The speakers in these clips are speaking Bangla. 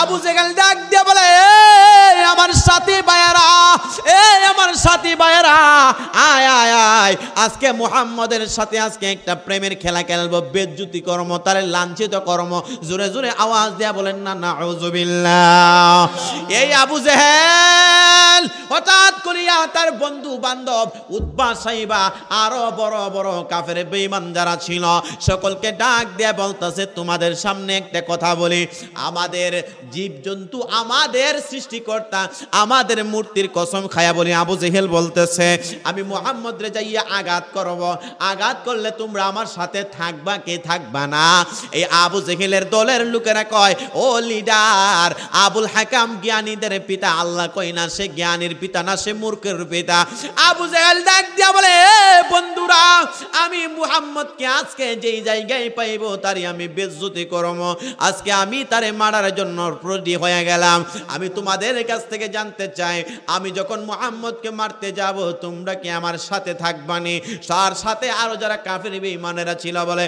আবু জেগাল ডাক দিয়ে বলে ভাই আজকে মোহাম্মদের সাথে আজকে একটা প্রেমের খেলা খেলবো বেজ্যুতি কর্ম তার লাঞ্ছিত কর্ম জোরে জোরে আওয়াজ দেয়া বলেন না না এই আবু জেহেল হঠাৎ করিয়া তার বন্ধু বান্ধব উদ্বা সাইবা আরো বড় বড় কাফের বেইমান যারা ছিল সকলকে ডাক দিয়ে বলতেছে তোমাদের সামনে একটা কথা বলি আমাদের জীবজন্তু আমাদের সৃষ্টিকর্তা আমাদের মূর্তির কসম খায়া বলি আবু জেহেল বলতেছে আমি মোহাম্মদ রে যাইয়া দিয়ে আঘাত করব আঘাত করলে তোমরা আমার সাথে থাকবা কে থাকবা না এই আবু জেহেলের দলের লোকেরা কয় ও লিডার আবুল হাকাম জ্ঞানীদের পিতা আল্লাহ কই না সে জ্ঞানীর পিতা না সে মূর্খের পিতা আবু জেহেল ডাক দিয়া বলে বন্ধুরা আমি মুহাম্মদকে আজকে যেই জায়গায় পাইব তারই আমি বেজ্জতি করম আজকে আমি তারে মারার জন্য প্রদি হয়ে গেলাম আমি তোমাদের কাছ থেকে জানতে চাই আমি যখন মোহাম্মদকে মারতে যাব তোমরা কি আমার সাথে থাকবে পানি তার সাথে আরো যারা কাফের ইমানেরা ছিল বলে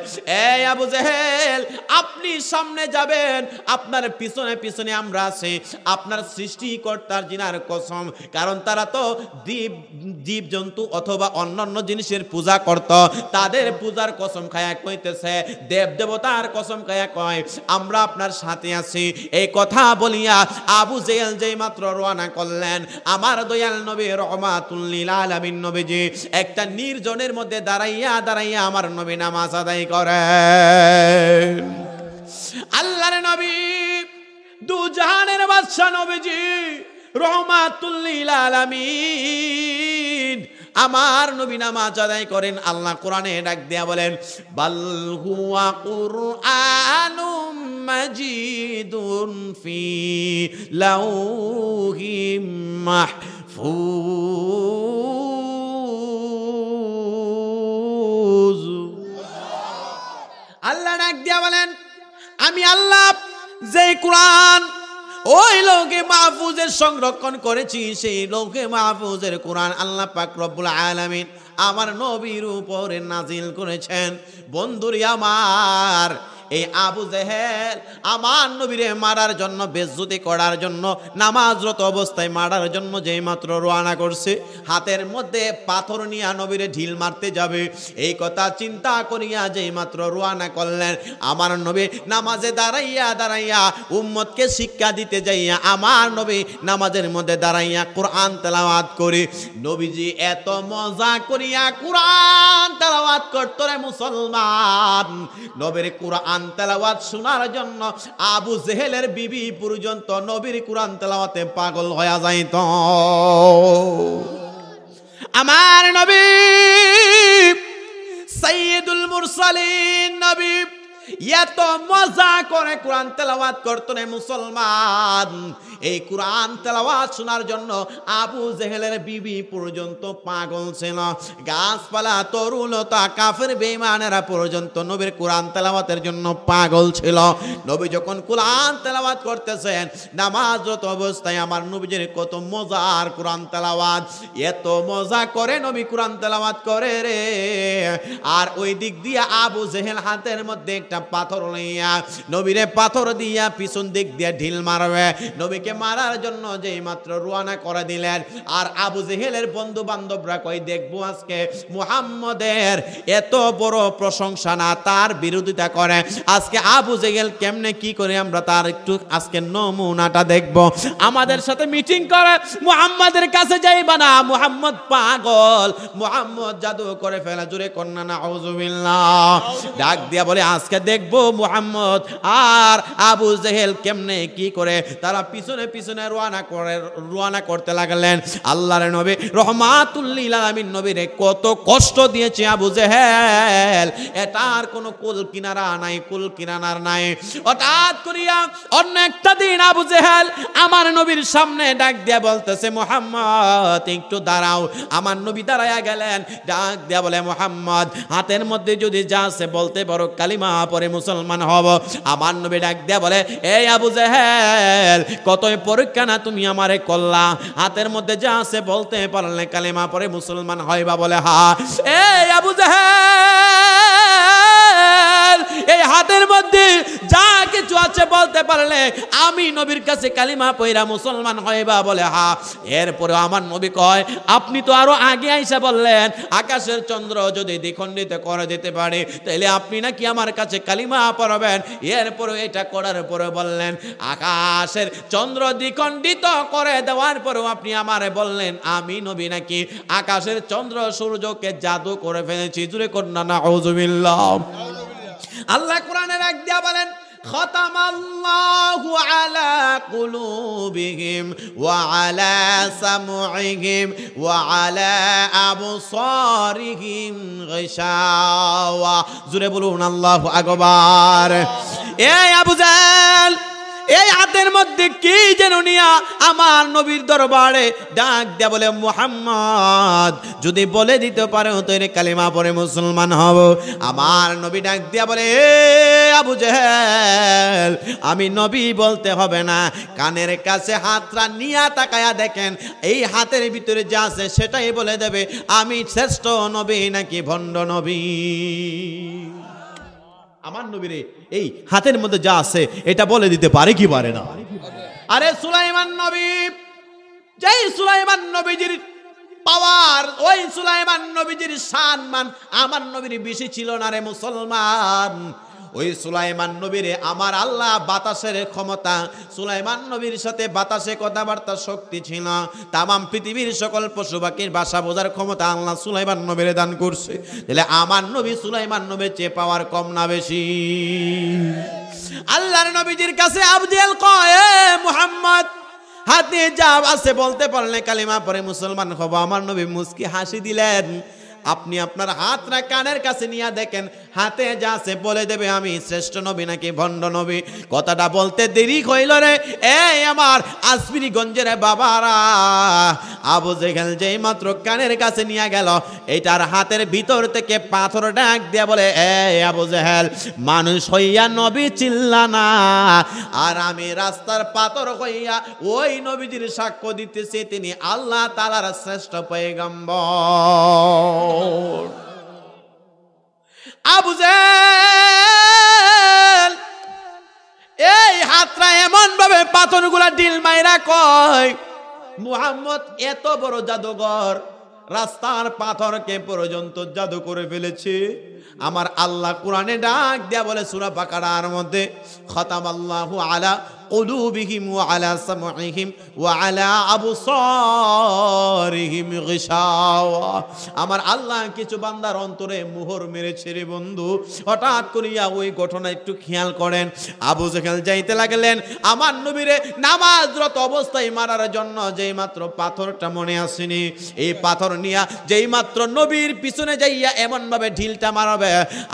এই আবু জেহেল আপনি সামনে যাবেন আপনার পিছনে পিছনে আমরা আছি আপনার সৃষ্টিকর্তার জিনার কসম কারণ তারা তো দ্বীপ জীবজন্তু অথবা অন্যান্য জিনিসের পূজা করত তাদের পূজার কসম খায়া কইতেছে দেব দেবতার কসম খায়া কয় আমরা আপনার সাথে আছি এই কথা বলিয়া আবু জেহেল যেই মাত্র রওনা করলেন আমার দয়াল নবী রহমাতুল্লিল আলামিন নবীজি একটা নির্জনের মধ্যে দাঁড়াইয়া দাঁড়াইয়া আমার নবী নামাজ আদায় করে আল্লাহর নবী দুজাহানের জাহানের বাদশাহ নবীজি রহমাতুল্লিল আলামিন আমার নবী নামাজ আদায় করেন আল্লাহ কোরআনে ডাক দেয়া বলেন বাল্হুয়া কুরআনুম মাজিদুন ফি লাউহিম মাহফুজ ডাক দিয়া বলেন আমি আল্লাহ যে কোরআন ওই লৌকে মাহফুজের সংরক্ষণ করেছি সেই লৌকে মাহফুজের কোরআন আল্লাহ পাক রব্বুল আলামিন আমার নবীর উপরে নাজিল করেছেন বন্ধুরি আমার এই আবু জেহেল আমার নবীরে মারার জন্য বেজ্জুতি করার জন্য নামাজরত অবস্থায় মারার জন্য যেই মাত্র রোয়ানা করছে হাতের মধ্যে পাথর নিয়ে নবীরে ঢিল মারতে যাবে এই কথা চিন্তা করিয়া যেই মাত্র রোয়ানা করলেন আমার নবী নামাজে দাঁড়াইয়া দাঁড়াইয়া উম্মতকে শিক্ষা দিতে যাইয়া আমার নবী নামাজের মধ্যে দাঁড়াইয়া কোরআন তেলাওয়াত করে নবীজি এত মজা করিয়া কোরআন তেলাওয়াত করত রে মুসলমান নবীর কোরআন কোরআন তেলাওয়াত শোনার জন্য আবু জেহেলের বিবি পর্যন্ত নবীর কোরআন তেলাওয়াতে পাগল হয়ে যাইত আমার নবী সাইয়েদুল মুরসালিন নবী এত মজা করে কোরআন তেলাওয়াত করতো মুসলমান এই কোরআন তেলাওয়াত শোনার জন্য আবু জেহেলের বিবি পর্যন্ত পাগল ছিল গাছপালা তরুণতা কাফের বেমানেরা পর্যন্ত নবীর কোরআন তেলাওয়াতের জন্য পাগল ছিল নবী যখন কোরআন তেলাওয়াত করতেছেন নামাজরত অবস্থায় আমার নবীজির কত মজা আর কোরআন তেলাওয়াত এত মজা করে নবী কোরআন তেলাওয়াত করে রে আর ওই দিক দিয়ে আবু জেহেল হাতের মধ্যে একটা পাথর লইয়া নবীরে পাথর দিয়া পিছন দিক দিয়ে ঢিল মারবে নবীকে জেহেলকে মারার জন্য যেই মাত্র রুয়ানা করে দিলেন আর আবু জেহেলের বন্ধু বান্ধবরা কই দেখবো আজকে মুহাম্মদের এত বড় প্রশংসা না তার বিরোধিতা করে আজকে আবু জেহেল কেমনে কি করে আমরা তার একটু আজকে নমুনাটা দেখব আমাদের সাথে মিটিং করে মুহাম্মাদের কাছে যাইবা না মুহাম্মদ পাগল মুহাম্মদ জাদু করে ফেলা জুড়ে কন্যা না আউজুবিল্লাহ ডাক দিয়া বলে আজকে দেখবো মুহাম্মদ আর আবু জেহেল কেমনে কি করে তারা পিছনে পিছনে পিছনে রোয়ানা করে রোয়ানা করতে লাগলেন আল্লাহর নবী রহমাতুল্লিল নবী রে কত কষ্ট দিয়েছে আবু জেহেল এটার কোনো কুল কিনারা নাই কুল কিনানার নাই হঠাৎ করিয়া অন্য একটা দিন আবু জেহেল আমার নবীর সামনে ডাক দিয়া বলতেছে মোহাম্মদ একটু দাঁড়াও আমার নবী দাঁড়াইয়া গেলেন ডাক দিয়া বলে মোহাম্মদ হাতের মধ্যে যদি যা আছে বলতে পারো কালিমা পরে মুসলমান হব আমার নবী ডাক দিয়া বলে এই আবু জেহেল কত অতএব পরীক্ষা না তুমি আমারে করলা হাতের মধ্যে যা আছে বলতে পারলে কালেমা পরে মুসলমান হয় বা বলে হা এ আবু জাহেদ হাতের মধ্যে যা কিছু আছে বলতে পারলে আমি নবীর কাছে কালিমা পয়রা মুসলমান হয় বা বলে হা এরপরে আমার নবী কয় আপনি তো আরো আগে আইসা বললেন আকাশের চন্দ্র যদি দ্বিখণ্ডিত করে দিতে পারে তাহলে আপনি নাকি আমার কাছে কালিমা পড়াবেন এরপরে এটা করার পরে বললেন আকাশের চন্দ্র দ্বিখণ্ডিত করে দেওয়ার পরেও আপনি আমারে বললেন আমি নবী নাকি আকাশের চন্দ্র সূর্যকে জাদু করে ফেলেছি জুড়ে কন্যা না আল্লাহ কোরআনের এক দিয়া বলেন ختم الله على قلوبهم وعلى سمعهم وعلى أبصارهم غشاوة زربلون الله أكبر يا أبو زال এই হাতের মধ্যে কি যেন নিয়া আমার নবীর দরবারে ডাক দে বলে মোহাম্মদ যদি বলে দিতে পারো তৈরি কালিমা পরে মুসলমান হব আমার নবী ডাক দিয়া বলে আবু জেহেল আমি নবী বলতে হবে না কানের কাছে হাতরা নিয়া তাকায়া দেখেন এই হাতের ভিতরে যা আছে সেটাই বলে দেবে আমি শ্রেষ্ঠ নবী নাকি ভণ্ড নবী আমার নবীরে এই হাতের মধ্যে যা আছে এটা বলে দিতে পারে কি পারে না আরে সুলাইমান নবী যেই সুলাইমান নবীজির পাওয়ার ওই সুলাইমান নবীজির সম্মান আমার নবীর বেশি ছিল না রে মুসলমান ওই সুলাইমান নবীর আমার আল্লাহ বাতাসের ক্ষমতা সুলাইমান নবীর সাথে বাতাসে কথাবার্তা শক্তি ছিল তামাম পৃথিবীর সকল পশু পাখির বাসা বোঝার ক্ষমতা আল্লাহ সুলাইমান নবীর দান করছে তাহলে আমার নবী সুলাইমান নবীর চেয়ে পাওয়ার কম না বেশি আল্লাহর নবীজির কাছে আবজেল কয় মুহাম্মদ হাতে যা আছে বলতে পারলে কালিমা পরে মুসলমান হব আমার নবী মুসকি হাসি দিলেন আপনি আপনার হাতটা কানের কাছে নিয়ে দেখেন হাতে যা সে বলে দেবে আমি শ্রেষ্ঠ নবী নাকি ভণ্ড নবী কথাটা বলতে দেরি হইল রে এই আমার আসমিরিগঞ্জের বাবারা আবু জেহেল যেই মাত্র কানের কাছে নিয়ে গেল এটার হাতের ভিতর থেকে পাথর ডাক দিয়ে বলে এ আবু জেহেল মানুষ হইয়া নবী চিল্লানা আর আমি রাস্তার পাথর হইয়া ওই নবীজির সাক্ষ্য দিতেছি তিনি আল্লাহ তালার শ্রেষ্ঠ পেগম্বর আবু এই হাতরা এমন ভাবে পাথর গুলা ডিল মাইরা কয় মুহাম্মদ এত বড় জাদুঘর রাস্তার পাথরকে পর্যন্ত জাদু করে ফেলেছে আমার আল্লাহ কোরআনে ডাক দেয়া বলে সুরা পাকার মধ্যে খতাম আল্লাহ আলা قلوبهم وعلى سمعهم وعلى أبصارهم غشاوة আমার আল্লাহ কিছু বান্দার অন্তরে মোহর মেরেছে রে বন্ধু হঠাৎ করিয়া ওই ঘটনা একটু খেয়াল করেন আবু জেখাল যাইতে লাগলেন আমার নবীরে নামাজরত অবস্থায় মারার জন্য যেই মাত্র পাথরটা মনে আসেনি এই পাথর নিয়া যেই মাত্র নবীর পিছনে যাইয়া এমনভাবে ঢিলটা মারাবে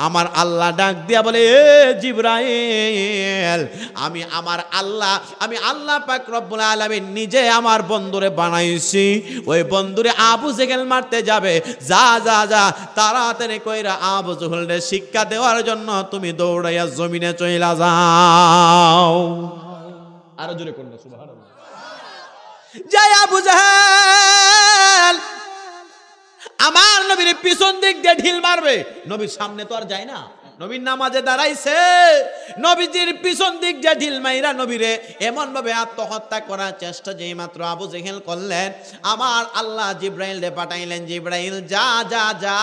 আমার আল্লাহ ডাক দিয়া বলে এ জিব্রাইল আমি আমার আল্লাহ আল্লাহ আমি আল্লাহ পাক রব্বুল আলমী নিজে আমার বন্ধুরে বানাইছি ওই বন্ধুরে আবু জেগেল মারতে যাবে যা যা যা তাড়াতাড়ি কইরা আবু জহলে শিক্ষা দেওয়ার জন্য তুমি দৌড়াইয়া জমিনে চইলা যাও আরো জোরে করলো জয় আবু জাহেল আমার নবীর পিছন দিক দিয়ে ঢিল মারবে নবীর সামনে তো আর যায় না নবীর নামাজে দাঁড়াইছে নবীজির পিছন দিক যে ঢিল মাইরা নবীরে এমনভাবে আত্মহত্যা করার চেষ্টা যে মাত্র আবু জেহেল করলেন আমার আল্লাহ জিব্রাইল রে পাঠাইলেন জিব্রাইল যা যা যা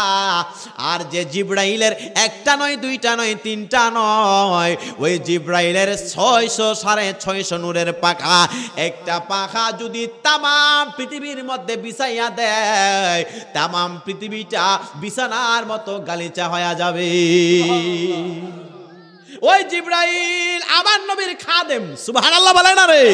আর যে জিব্রাইলের একটা নয় দুইটা নয় তিনটা নয় ওই জিব্রাইলের ছয়শো সাড়ে ছয়শো নূরের পাখা একটা পাখা যদি তামাম পৃথিবীর মধ্যে বিছাইয়া দেয় তামাম পৃথিবীটা বিছানার মতো গালিচা হয়ে যাবে ওই জিব্রাইল আমার নবীর খাদেম সুবহানাল্লাহ বলে না রে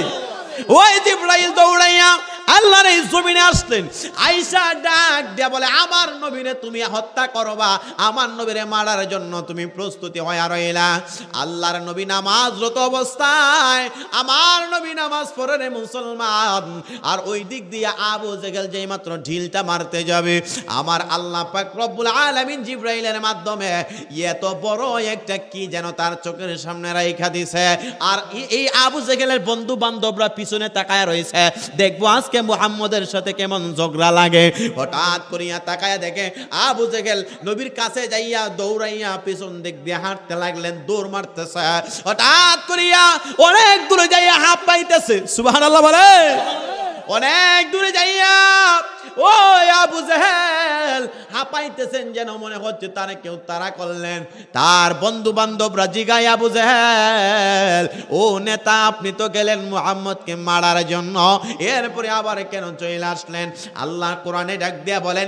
ওই জিব্রাইল দৌড়াইয়া আল্লাহর এই জমিনে আসলেন আইসা ডাক দেয়া বলে আমার নবীরে তুমি হত্যা করবা আমার নবীরে মারার জন্য তুমি প্রস্তুতি হয়ে রইলা আল্লাহর নবী নামাজরত অবস্থায় আমার নবী নামাজ পড়ে রে মুসলমান আর ওই দিক দিয়ে আবু জেগেল যেই মাত্র ঢিলটা মারতে যাবে আমার আল্লাহ পাক রব্বুল আলামিন জিব্রাইলের মাধ্যমে এত বড় একটা কি যেন তার চোখের সামনে রাইখা দিছে আর এই আবু জেগেলের বন্ধু বান্ধবরা পিছনে তাকায় রয়েছে দেখবো আজ আজকে মুহাম্মদের সাথে কেমন ঝগড়া লাগে হঠাৎ করিয়া তাকায়া দেখে আ বুঝে গেল নবীর কাছে যাইয়া দৌড়াইয়া পিছন দিক দিয়ে হাঁটতে লাগলেন দৌড় মারতেছে হঠাৎ করিয়া অনেক দূরে যাইয়া হাঁপ পাইতেছে সুবাহ বলে অনেক দূরে যাইয়া ও আবু জাহেল হাঁপাইতেছেন যেন মনে হচ্ছে কেউ তারা করলেন তার বন্ধু আবু জাহেল ও নেতা আপনি তো গেলেন মুহাম্মদকে মারার জন্য এরপরে আবার কেন চলে আসলেন আল্লাহ কোরআনে ডাক দিয়া বলেন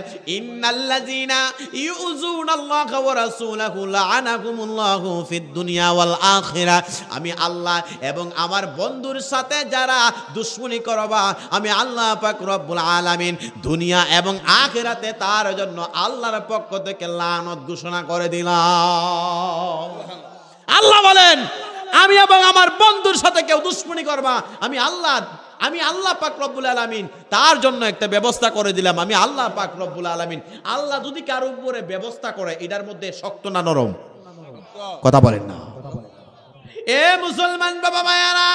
ফিদ দুনিয়া ওয়াল আখিরা আমি আল্লাহ এবং আমার বন্ধুর সাথে যারা দুশ্মনী করবা আমি আল্লাহ পাক রব্বুল আলামিন দুনিয়া এবং আখেরাতে তার জন্য আল্লাহর পক্ষ থেকে লানত ঘোষণা করে দিলাম আল্লাহ বলেন আমি এবং আমার বন্ধুর সাথে কেউ দুশ্মনী করবা আমি আল্লাহ আমি আল্লাহ পাক রব্বুল আলমিন তার জন্য একটা ব্যবস্থা করে দিলাম আমি আল্লাহ পাক রব্বুল আলমিন আল্লাহ যদি কারো উপরে ব্যবস্থা করে এটার মধ্যে শক্ত না নরম কথা বলেন না এ মুসলমান বাবা মায়ারা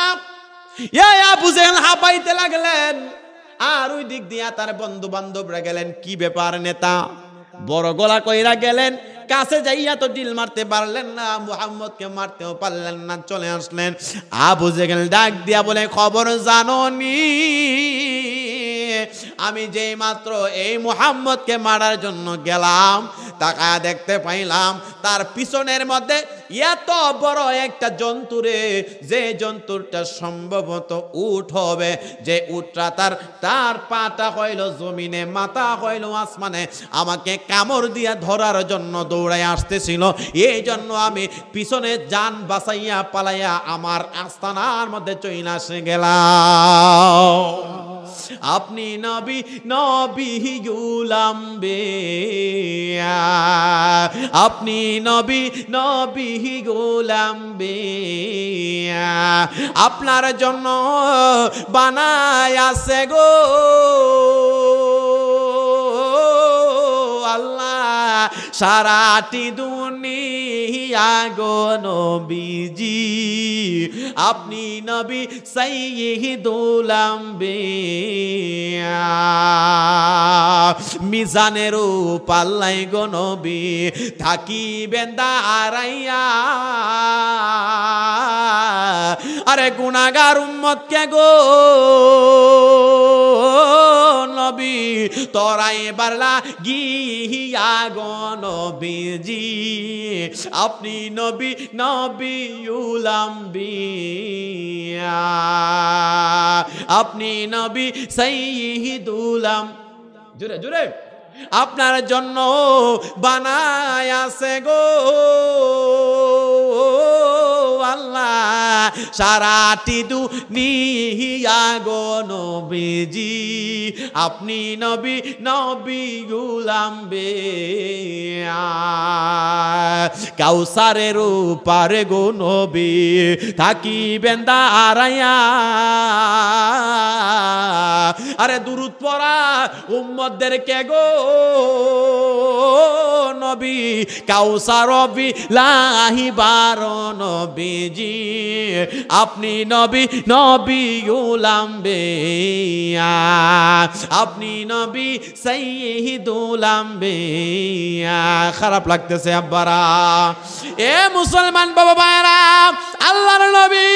এ আবু জেহেল হাঁপাইতে লাগলেন আর ওই দিক দিয়া তার বন্ধু বান্ধবরা গেলেন কি ব্যাপার নেতা বড় গলা কইরা গেলেন কাছে যাইয়া তো ডিল মারতে পারলেন না মুহাম্মদকে মারতেও পারলেন না চলে আসলেন আবু জেগেল ডাক দিয়া বলে খবর জানো নি আমি যেই মাত্র এই মুহাম্মদকে মারার জন্য গেলাম তাকা দেখতে পাইলাম তার পিছনের মধ্যে এত বড় একটা জন্তুরে যে জন্তুরটা সম্ভবত উঠ হবে যে উটরা তার তার পাটা হইল জমিনে মাথা হইল আসমানে আমাকে কামড় দিয়া ধরার জন্য দৌড়ায় আসতেছিল এই জন্য আমি পিছনে যান বাসাইয়া পালাইয়া আমার আস্তানার মধ্যে চইনা আসে গেলাম আপনি নবী নবীউল আম্বিয়া আপনি নবী নবীউল আম্বিয়া আপনার জন্য বানায় আছে গো সারাটি দুনিয়া গো নবীজি আপনি নবী দুলাম্বে মিজানের পাল্লাই গো নবী থাকিবেন দাঁড়াইয়া আরে গুণাগার উম্মত কে গো নবী তরাই বারলা গিয়া গো নবীজি আপনি নবী নবীলাম্বিয়া আপনি নবী সাইয়িদুলাম জুরে জুরে আপনার জন্য বানায় আছে গো সারাটি দু নিহিয়া গো নবীজি আপনি নবী নবী গুলাম বে কাউসারে পারে গো নবী থাকি বেন্দা আরাইয়া আরে দুরুদ পরা উম্মদের কে গো নবী কাউসার লাহি বারো নবীজি আপনি নবী নবী উলাম্বিয়া আপনি নবী সাইয়িদুলাম্বিয়া খারাপ লাগতেছে আব্বারা এ মুসলমান বাবা ভাইরা আল্লাহর নবী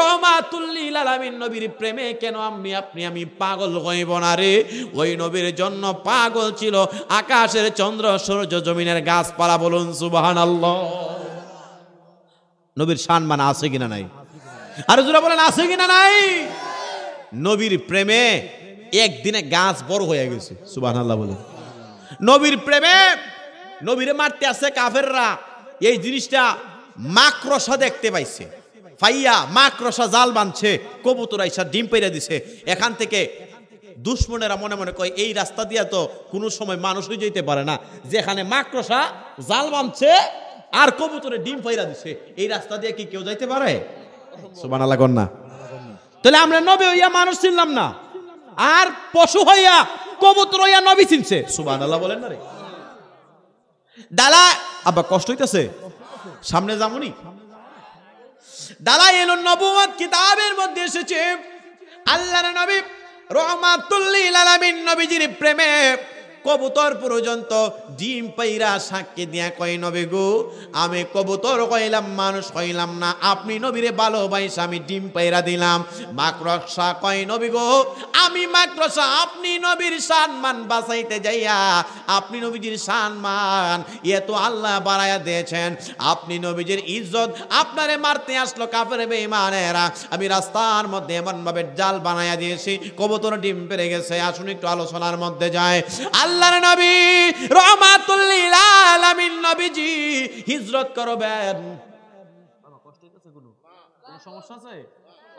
রহমাতুল্লিল আলামিন নবীর প্রেমে কেন আমি আপনি আমি পাগল হইব না রে ওই নবীর জন্য পাগল ছিল আকাশের চন্দ্র সূর্য জমিনের গাছপালা বলুন সুবাহান আল্লাহ নবীর শান মানে আছে কিনা নাই আর জোরা বলেন আছে কিনা নাই নবীর প্রেমে একদিনে গাছ বড় হয়ে গেছে সুবাহ আল্লাহ বলে নবীর প্রেমে নবীরে মারতে আছে কাফেররা এই জিনিসটা মাকড়সা দেখতে পাইছে ফাইয়া মাকরসা জাল বাঁধছে কবুতর আইসা ডিম পেরে দিছে এখান থেকে দুশ্মনেরা মনে মনে কয় এই রাস্তা দিয়ে তো কোনো সময় মানুষই যেতে পারে না যেখানে মাকড়সা জাল বাঁধছে আর কবুতরে ডিম ফাইরা দিছে এই রাস্তা দিয়ে কি কেউ যাইতে পারে সুবান আল্লাহ না তাহলে আমরা নবী হইয়া মানুষ চিনলাম না আর পশু হইয়া কবুতর হইয়া নবী চিনছে সুবান আল্লাহ বলেন না রে দালা আবার কষ্ট হইতেছে সামনে যামুনি দালা এলো নবুয়াত কিতাবের মধ্যে এসেছে আল্লাহর নবী রহমাতুল্লিল আলামিন নবীজির প্রেমে কবুতর পর্যন্ত ডিম পাইরা সাক্ষী দিয়া কয় নবে গো আমি কবুতর কইলাম মানুষ কইলাম না আপনি নবীরে ভালোবাইসা আমি ডিম পাইরা দিলাম মাকড়সা কয় নবী গো আমি মাকড়সা আপনি নবীর সম্মান বাঁচাইতে যাইয়া আপনি নবীজির সম্মান এ তো আল্লাহ বাড়াইয়া দিয়েছেন আপনি নবীজির ইজ্জত আপনারে মারতে আসলো কাপের বেইমানেরা আমি রাস্তার মধ্যে এমনভাবে জাল বানাইয়া দিয়েছি কবুতর ডিম পেরে গেছে আসুন একটু আলোচনার মধ্যে যায় আল্লাহর নবী রহমাতুল লিল আলামিন নবীজি হিজরত করবেন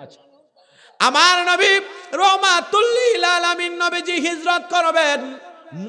আচ্ছা। আমার নবী রহমাতুল লিল আলামিন নবীজি হিজরত করবেন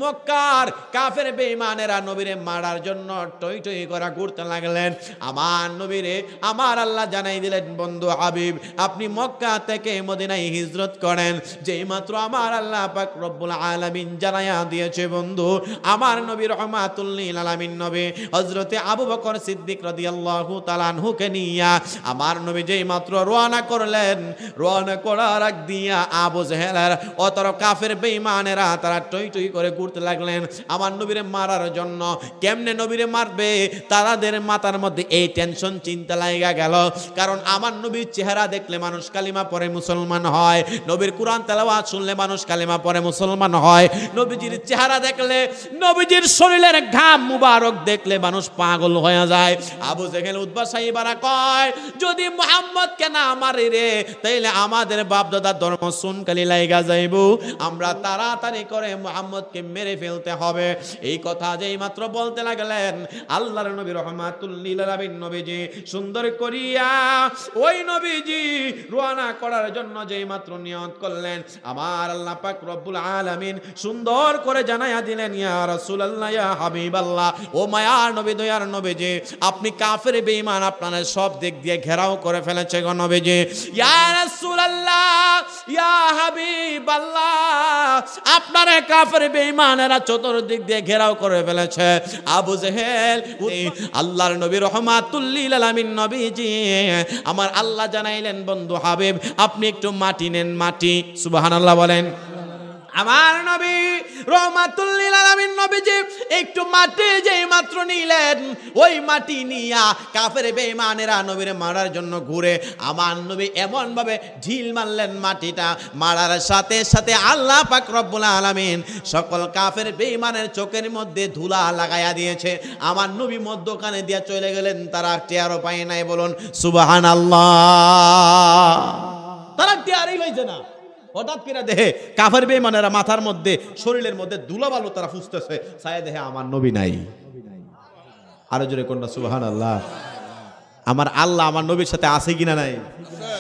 মক্কার কাফের বেঈমানেরা নবীরে মারার জন্য টই টই করা ঘুরতে লাগলেন আমার নবীরে আমার আল্লাহ জানাই দিলেন বন্ধু হাবিব আপনি মক্কা থেকে মদিনায় হিজরত করেন যেই মাত্র আমার আল্লাহ পাক রব্বুল আলামিন জানাইয়া দিয়েছে বন্ধু আমার নবীর রহমাতুল্লিল আলামিন নবী হজরতে আবু বকর সিদ্দিক রাদিয়াল্লাহু তালানহুকে নিয়া আমার নবী যেই মাত্র রওনা করলেন রওনা করার আগ দিয়া আবু জেহেলার অতর কাফের বেঈমানেরা তারা টই টই করে ঘুরতে লাগলেন আমার নবীরে মারার জন্য কেমনে নবীরে মারবে তারাদের মাথার মধ্যে এই টেনশন চিন্তা লাগা গেল কারণ আমার নবীর চেহারা দেখলে মানুষ কালিমা পরে মুসলমান হয় নবীর কোরআন তেলাওয়াত শুনলে মানুষ কালিমা পরে মুসলমান হয় নবীজির চেহারা দেখলে নবীজির শরীরের ঘাম মুবারক দেখলে মানুষ পাগল হয়ে যায় আবু জেহেল উদ্বা সাহিবারা কয় যদি মোহাম্মদকে না মারি রে তাইলে আমাদের বাপদাদার ধর্ম শুনকালি লাইগা যাইব আমরা তাড়াতাড়ি করে মোহাম্মদকে মেরে ফেলতে হবে এই কথা যেই মাত্র বলতে লাগলেন আল্লাহর নবী রহমাতুল্লিল আলামিন নবীজি সুন্দর করিয়া ওই নবীজি রোয়ানা করার জন্য যেই মাত্র নিয়ত করলেন আমার আল্লাহ পাক রব্বুল আলামিন সুন্দর করে জানাইয়া দিলেন ইয়া রাসূলুল্লাহ ইয়া হাবিবাল্লাহ ও মায়ার নবী দয়ার নবীজি আপনি কাফের বেঈমান আপনাদের সব দিক দিয়ে ঘেরাও করে ফেলেছে গো নবীজি ইয়া রাসূলুল্লাহ ইয়া হাবিবাল্লাহ আপনারে কাফের বেঈমান বেঈমানেরা চতুর্দিক দিয়ে ঘেরাও করে ফেলেছে আবু জেহেল আল্লাহর নবী রহমাতুল্লিল আলামিন নবীজি আমার আল্লাহ জানাইলেন বন্ধু হাবিব আপনি একটু মাটি নেন মাটি সুবহানাল্লাহ বলেন আমার নবী রহমাতুল্লিল আলামিন নবীজি একটু মাটি যে মাত্র নিলেন ওই মাটি নিয়া কাফের বেঈমানেরা নবীর মারার জন্য ঘুরে আমার নবী এমনভাবে ঢিল মারলেন মাটিটা মারার সাথে সাথে আল্লাহ পাক রব্বুল আলামিন সকল কাফের বেমানের চোখের মধ্যে ধুলা লাগাইয়া দিয়েছে আমার নবী মধ্যখানে দিয়া চলে গেলেন তারা টেয়ারও পায় নাই বলুন সুবাহান আল্লাহ তারা টেয়ারই হয়েছে না হঠাৎ করে দেহে কাফের বেমানেরা মাথার মধ্যে শরীরের মধ্যে ধুলাবালো তারা ফুসতেছে সায়া দেহে আমার নবী নাই আরো জোরে কন্যা সুবাহ আল্লাহ আমার আল্লাহ আমার নবীর সাথে আছে কিনা নাই